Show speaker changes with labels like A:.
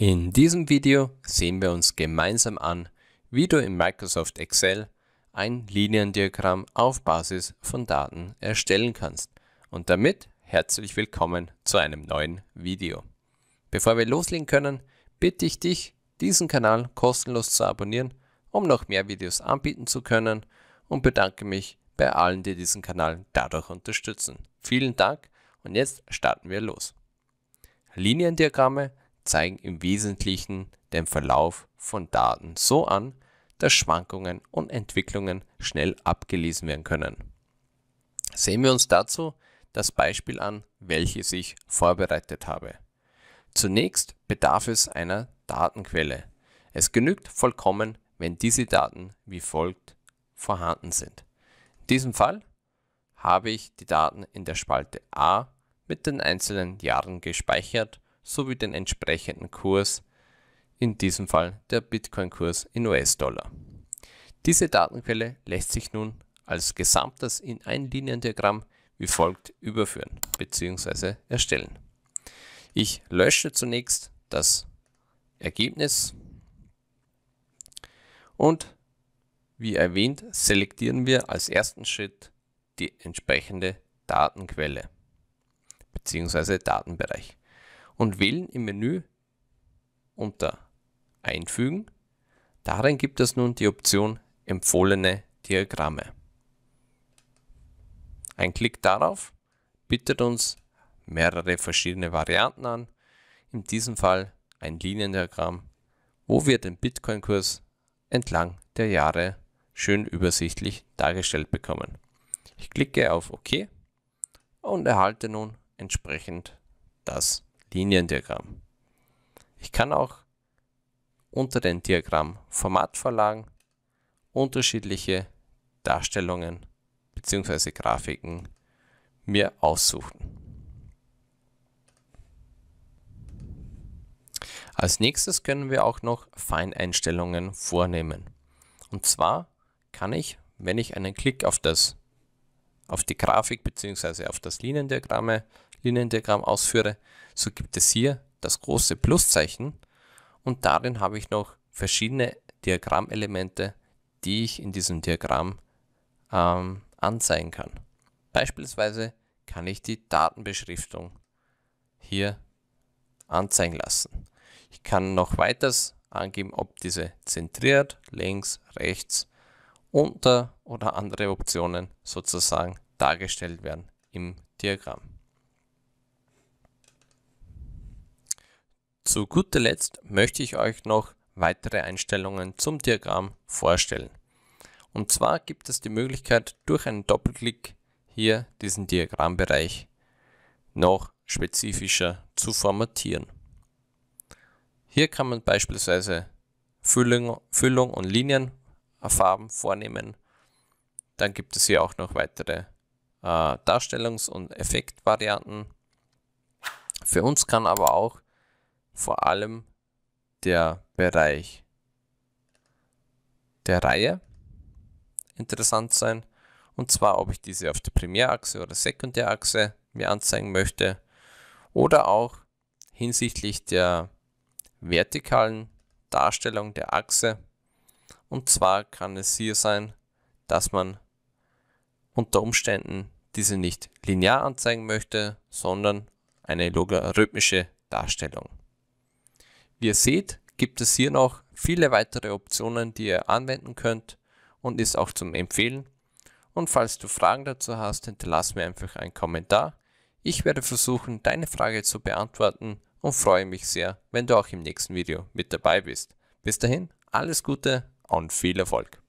A: In diesem Video sehen wir uns gemeinsam an, wie du in Microsoft Excel ein Liniendiagramm auf Basis von Daten erstellen kannst. Und damit herzlich willkommen zu einem neuen Video. Bevor wir loslegen können, bitte ich dich, diesen Kanal kostenlos zu abonnieren, um noch mehr Videos anbieten zu können und bedanke mich bei allen, die diesen Kanal dadurch unterstützen. Vielen Dank und jetzt starten wir los. Liniendiagramme zeigen im Wesentlichen den Verlauf von Daten so an, dass Schwankungen und Entwicklungen schnell abgelesen werden können. Sehen wir uns dazu das Beispiel an, welches ich vorbereitet habe. Zunächst bedarf es einer Datenquelle. Es genügt vollkommen, wenn diese Daten wie folgt vorhanden sind. In diesem Fall habe ich die Daten in der Spalte A mit den einzelnen Jahren gespeichert sowie den entsprechenden Kurs, in diesem Fall der Bitcoin-Kurs in US-Dollar. Diese Datenquelle lässt sich nun als Gesamtes in ein Liniendiagramm wie folgt überführen bzw. erstellen. Ich lösche zunächst das Ergebnis und wie erwähnt selektieren wir als ersten Schritt die entsprechende Datenquelle bzw. Datenbereich und wählen im Menü unter Einfügen. Darin gibt es nun die Option Empfohlene Diagramme. Ein Klick darauf bietet uns mehrere verschiedene Varianten an, in diesem Fall ein Liniendiagramm, wo wir den Bitcoin-Kurs entlang der Jahre schön übersichtlich dargestellt bekommen. Ich klicke auf OK und erhalte nun entsprechend das Liniendiagramm. Ich kann auch unter den Diagramm Formatvorlagen unterschiedliche Darstellungen bzw. Grafiken mir aussuchen. Als nächstes können wir auch noch Feineinstellungen vornehmen. Und zwar kann ich, wenn ich einen Klick auf, das, auf die Grafik bzw. auf das Liniendiagramme Liniendiagramm ausführe, so gibt es hier das große Pluszeichen und darin habe ich noch verschiedene Diagrammelemente, die ich in diesem Diagramm ähm, anzeigen kann. Beispielsweise kann ich die Datenbeschriftung hier anzeigen lassen. Ich kann noch weiters angeben, ob diese zentriert, links, rechts, unter oder andere Optionen sozusagen dargestellt werden im Diagramm. Zu guter Letzt möchte ich euch noch weitere Einstellungen zum Diagramm vorstellen. Und zwar gibt es die Möglichkeit, durch einen Doppelklick hier diesen Diagrammbereich noch spezifischer zu formatieren. Hier kann man beispielsweise Füllung, Füllung und Linienfarben vornehmen. Dann gibt es hier auch noch weitere äh, Darstellungs- und Effektvarianten. Für uns kann aber auch vor allem der Bereich der Reihe interessant sein. Und zwar, ob ich diese auf der Primärachse oder Sekundärachse mir anzeigen möchte. Oder auch hinsichtlich der vertikalen Darstellung der Achse. Und zwar kann es hier sein, dass man unter Umständen diese nicht linear anzeigen möchte, sondern eine logarithmische Darstellung. Wie ihr seht, gibt es hier noch viele weitere Optionen, die ihr anwenden könnt und ist auch zum Empfehlen. Und falls du Fragen dazu hast, hinterlass mir einfach einen Kommentar. Ich werde versuchen, deine Frage zu beantworten und freue mich sehr, wenn du auch im nächsten Video mit dabei bist. Bis dahin, alles Gute und viel Erfolg!